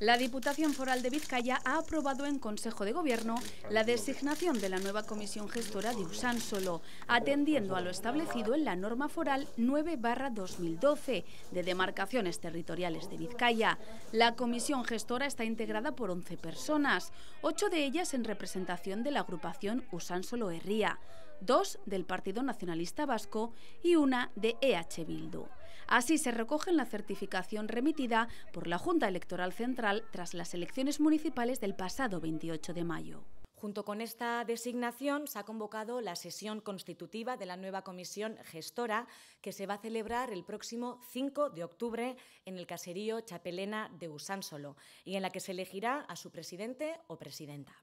La Diputación Foral de Vizcaya ha aprobado en Consejo de Gobierno la designación de la nueva comisión gestora de Usán Solo, atendiendo a lo establecido en la norma foral 9-2012 de demarcaciones territoriales de Vizcaya. La comisión gestora está integrada por 11 personas, 8 de ellas en representación de la agrupación Usán Solo Herría dos del Partido Nacionalista Vasco y una de EH Bildu. Así se recoge en la certificación remitida por la Junta Electoral Central tras las elecciones municipales del pasado 28 de mayo. Junto con esta designación se ha convocado la sesión constitutiva de la nueva comisión gestora que se va a celebrar el próximo 5 de octubre en el caserío Chapelena de Usánsolo y en la que se elegirá a su presidente o presidenta.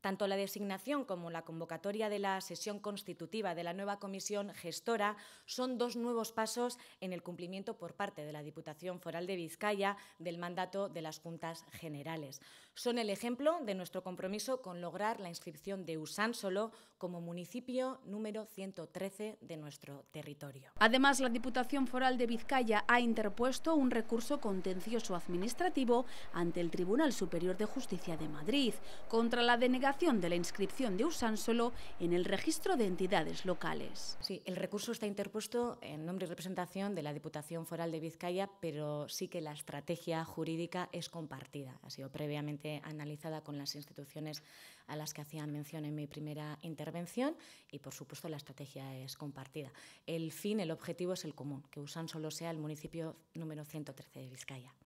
Tanto la designación como la convocatoria de la sesión constitutiva de la nueva comisión gestora son dos nuevos pasos en el cumplimiento por parte de la Diputación Foral de Vizcaya del mandato de las Juntas Generales. Son el ejemplo de nuestro compromiso con lograr la inscripción de Usánsolo como municipio número 113 de nuestro territorio. Además, la Diputación Foral de Vizcaya ha interpuesto un recurso contencioso administrativo ante el Tribunal Superior de Justicia de Madrid contra la denegación de la inscripción de solo en el registro de entidades locales. Sí, el recurso está interpuesto en nombre y representación de la Diputación Foral de Vizcaya, pero sí que la estrategia jurídica es compartida. Ha sido previamente analizada con las instituciones a las que hacía mención en mi primera intervención y, por supuesto, la estrategia es compartida. El fin, el objetivo es el común, que Usánsolo sea el municipio número 113 de Vizcaya.